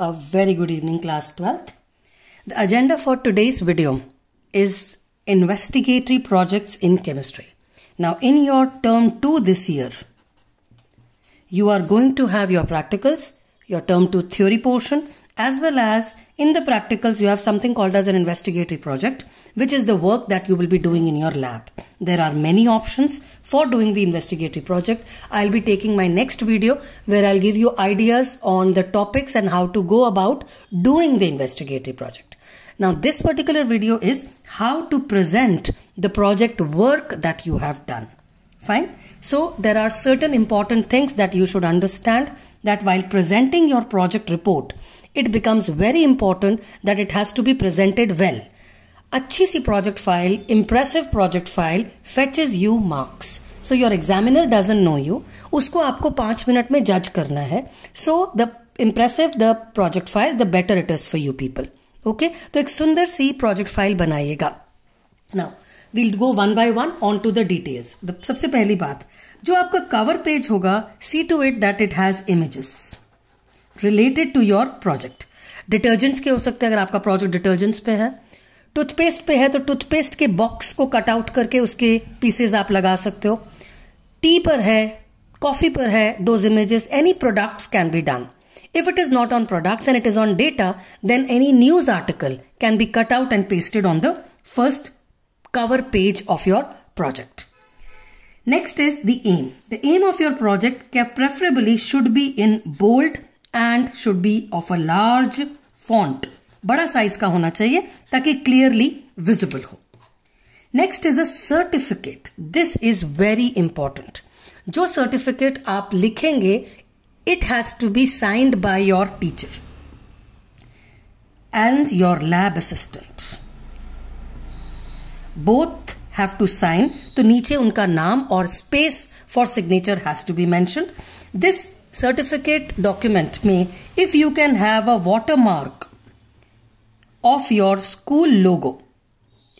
A very good evening, class 12th. The agenda for today's video is investigatory projects in chemistry. Now, in your term 2 this year, you are going to have your practicals, your term 2 theory portion, as well as in the practicals you have something called as an investigatory project which is the work that you will be doing in your lab there are many options for doing the investigatory project i'll be taking my next video where i'll give you ideas on the topics and how to go about doing the investigatory project now this particular video is how to present the project work that you have done fine so there are certain important things that you should understand that while presenting your project report it becomes very important that it has to be presented well अच्छी सी project file impressive project file fetches you marks so your examiner doesn't know you उसको आपको पांच minute में जज करना है so the impressive the project file the better it is for you people okay तो एक सुंदर सी प्रोजेक्ट फाइल बनाइएगा now we'll go one by one on to the details सबसे पहली बात जो आपका कवर पेज होगा see to it that it has images related to your project detergents के हो सकते हैं अगर आपका प्रोजेक्ट डिटर्जेंट्स पे है टूथपेस्ट पे है तो टूथपेस्ट के बॉक्स को कट आउट करके उसके पीसेज आप लगा सकते हो टी पर है कॉफी पर है those images any products can be done If it is not on products and it is on data, then any news article can be cut out and pasted on the first cover page of your project. Next is the aim. The aim of your project preferably should be in bold and should be of a large font बड़ा size का होना चाहिए ताकि clearly visible हो next is a certificate this is very important जो certificate आप लिखेंगे it has to be signed by your teacher and your lab assistant both have to sign तो नीचे उनका नाम और space for signature has to be mentioned this certificate document में if you can have a watermark of your school logo,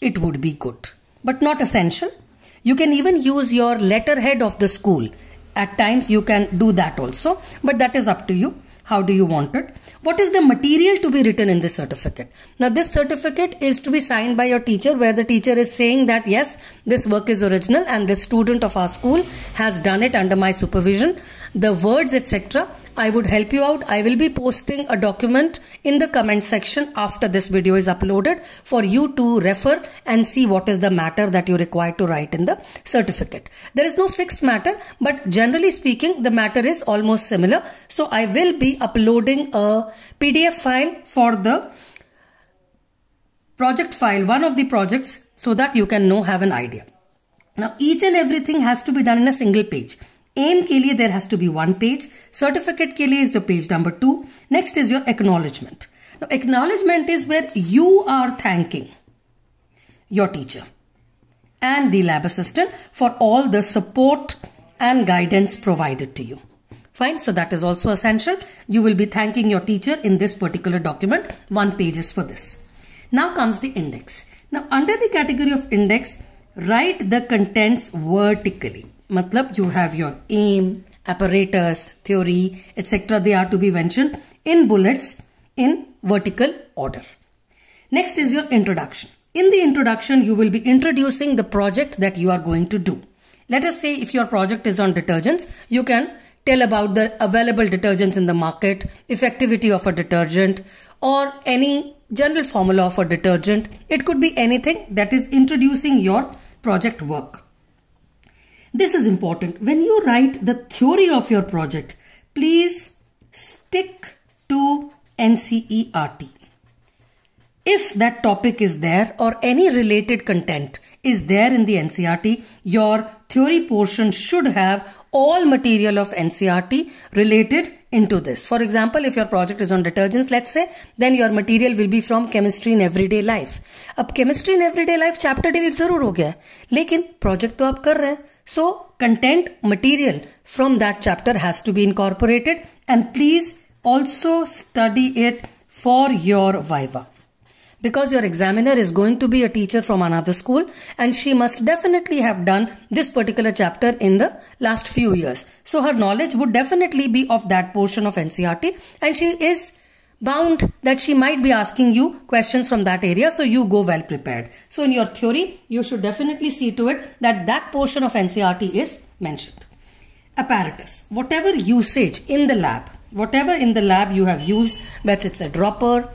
it would be good, but not essential. You can even use your letterhead of the school. At times, you can do that also, but that is up to you. How do you want it? What is the material to be written in this certificate? Now, this certificate is to be signed by your teacher where the teacher is saying that, yes, this work is original and this student of our school has done it under my supervision. The words, etc. I would help you out. I will be posting a document in the comment section after this video is uploaded for you to refer and see what is the matter that you require to write in the certificate. There is no fixed matter, but generally speaking, the matter is almost similar. So I will be uploading a PDF file for the project file, one of the projects so that you can know, have an idea. Now each and everything has to be done in a single page. M के लिए there has to be one page certificate के लिए is the page number two next is acknowledgement. Acknowledgement acknowledgement is where you are thanking your teacher and the lab assistant for all the support and guidance provided to you. Fine, so that is also essential. You will be thanking your teacher in this particular document. One page is for this. Now comes the index. Now under the category of index, write the contents vertically matlab you have your aim, apparatus, theory, etc. They are to be mentioned in bullets in vertical order. Next is your introduction. In the introduction, you will be introducing the project that you are going to do. Let us say if your project is on detergents, you can tell about the available detergents in the market, effectivity of a detergent, or any general formula of a detergent. It could be anything that is introducing your project work. This is important. When you write the theory of your project, please stick to NCERT. If that topic is there or any related content is there in the NCRT, your theory portion should have all material of NCRT related into this. For example, if your project is on detergents, let's say, then your material will be from chemistry in everyday life. अब chemistry in everyday life chapter delete जरूर हो गया लेकिन project तो आप कर रहे हैं so content material from that chapter has to be incorporated and please also study it for your Viva. Because your examiner is going to be a teacher from another school and she must definitely have done this particular chapter in the last few years. So her knowledge would definitely be of that portion of NCRT and she is bound that she might be asking you questions from that area so you go well prepared so in your theory you should definitely see to it that that portion of ncrt is mentioned apparatus whatever usage in the lab whatever in the lab you have used whether it's a dropper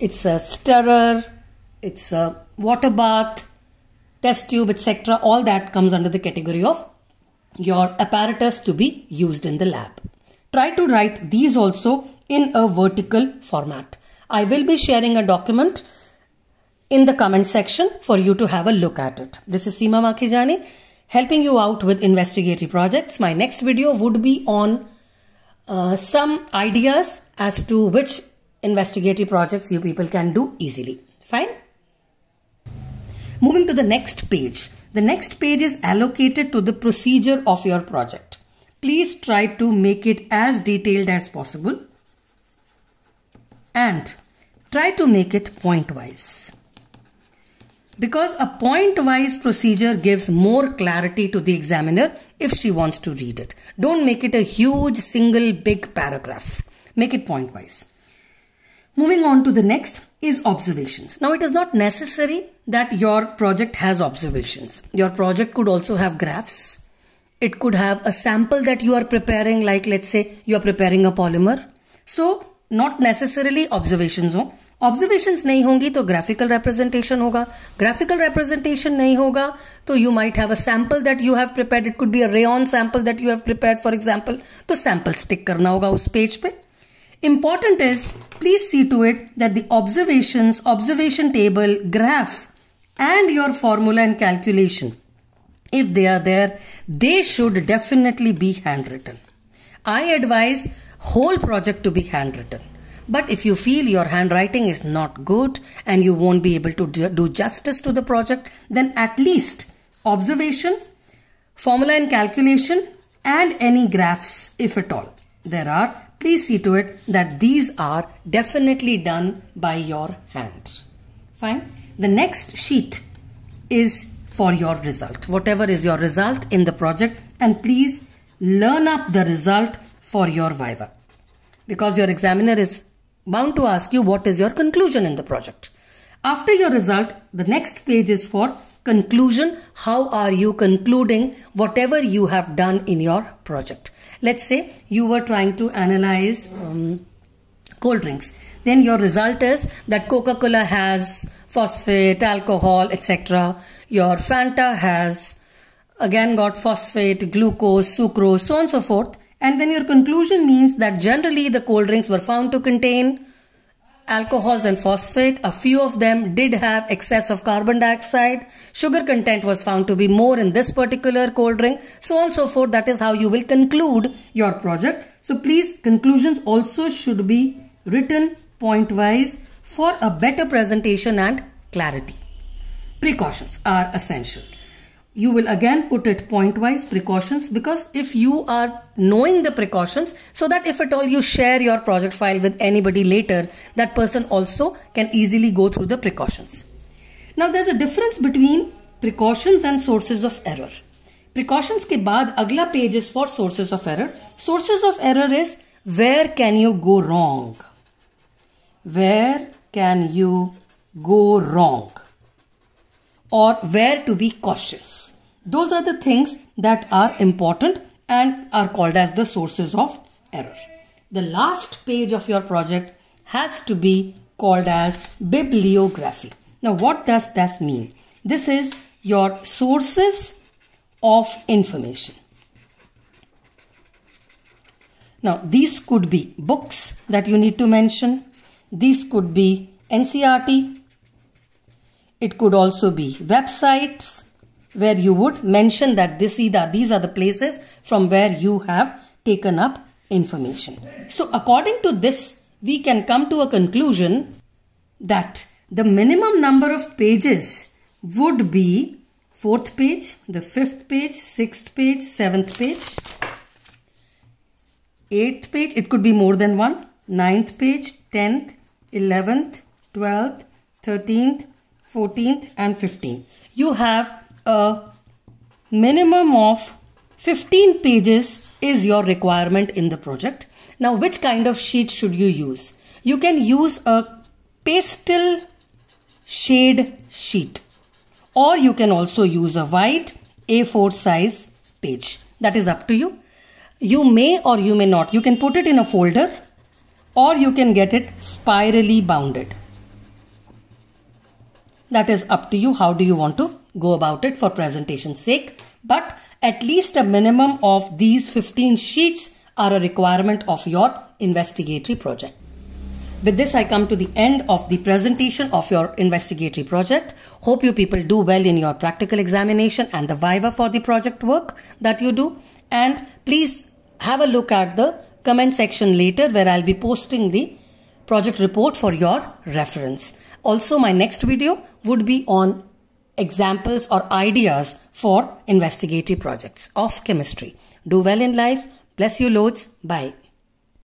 it's a stirrer it's a water bath test tube etc all that comes under the category of your apparatus to be used in the lab try to write these also in a vertical format. I will be sharing a document in the comment section for you to have a look at it. This is Seema Makhijani helping you out with investigative projects. My next video would be on uh, some ideas as to which investigative projects you people can do easily. Fine? Moving to the next page. The next page is allocated to the procedure of your project. Please try to make it as detailed as possible and try to make it point-wise. Because a point-wise procedure gives more clarity to the examiner if she wants to read it. Don't make it a huge single big paragraph. Make it point-wise. Moving on to the next is observations. Now, it is not necessary that your project has observations. Your project could also have graphs. It could have a sample that you are preparing, like let's say you are preparing a polymer. So, not necessarily observation हो observation नहीं होंगी तो graphical representation होगा graphical representation नहीं होगा तो you might have a sample that you have prepare it could be a rayon sample that you have prepare for example तो sample stick करना होगा उस पेज पे important is please see to it that the observation observation table graph and your formula and calculation if they are there they should definitely be handwritten I advise whole project to be handwritten. But if you feel your handwriting is not good and you won't be able to do justice to the project, then at least observation, formula and calculation and any graphs if at all there are, please see to it that these are definitely done by your hand. Fine. The next sheet is for your result, whatever is your result in the project and please learn up the result for your Viva because your examiner is bound to ask you what is your conclusion in the project. After your result, the next page is for conclusion. How are you concluding whatever you have done in your project? Let's say you were trying to analyze um, cold drinks. Then your result is that Coca-Cola has phosphate, alcohol, etc. Your Fanta has again got phosphate, glucose, sucrose, so on and so forth and then your conclusion means that generally the cold drinks were found to contain alcohols and phosphate. A few of them did have excess of carbon dioxide. Sugar content was found to be more in this particular cold drink. So on and so forth. That is how you will conclude your project. So please conclusions also should be written point wise for a better presentation and clarity. Precautions are essential you will again put it point-wise precautions because if you are knowing the precautions so that if at all you share your project file with anybody later, that person also can easily go through the precautions. Now there's a difference between precautions and sources of error. Precautions ke baad agla page is for sources of error. Sources of error is where can you go wrong? Where can you go wrong? or where to be cautious. Those are the things that are important and are called as the sources of error. The last page of your project has to be called as bibliography. Now what does this mean? This is your sources of information. Now these could be books that you need to mention. These could be NCRT, it could also be websites where you would mention that this either these are the places from where you have taken up information. So according to this, we can come to a conclusion that the minimum number of pages would be fourth page, the fifth page, sixth page, seventh page, eighth page, it could be more than one, ninth page, tenth, eleventh, twelfth, thirteenth, 14th and 15th. You have a minimum of 15 pages is your requirement in the project. Now which kind of sheet should you use? You can use a pastel shade sheet or you can also use a white A4 size page. That is up to you. You may or you may not. You can put it in a folder or you can get it spirally bounded. That is up to you. How do you want to go about it for presentation's sake? But at least a minimum of these 15 sheets are a requirement of your investigatory project. With this, I come to the end of the presentation of your investigatory project. Hope you people do well in your practical examination and the viva for the project work that you do. And please have a look at the comment section later where I'll be posting the project report for your reference. Also, my next video would be on examples or ideas for investigative projects of chemistry. Do well in life. Bless you loads. Bye.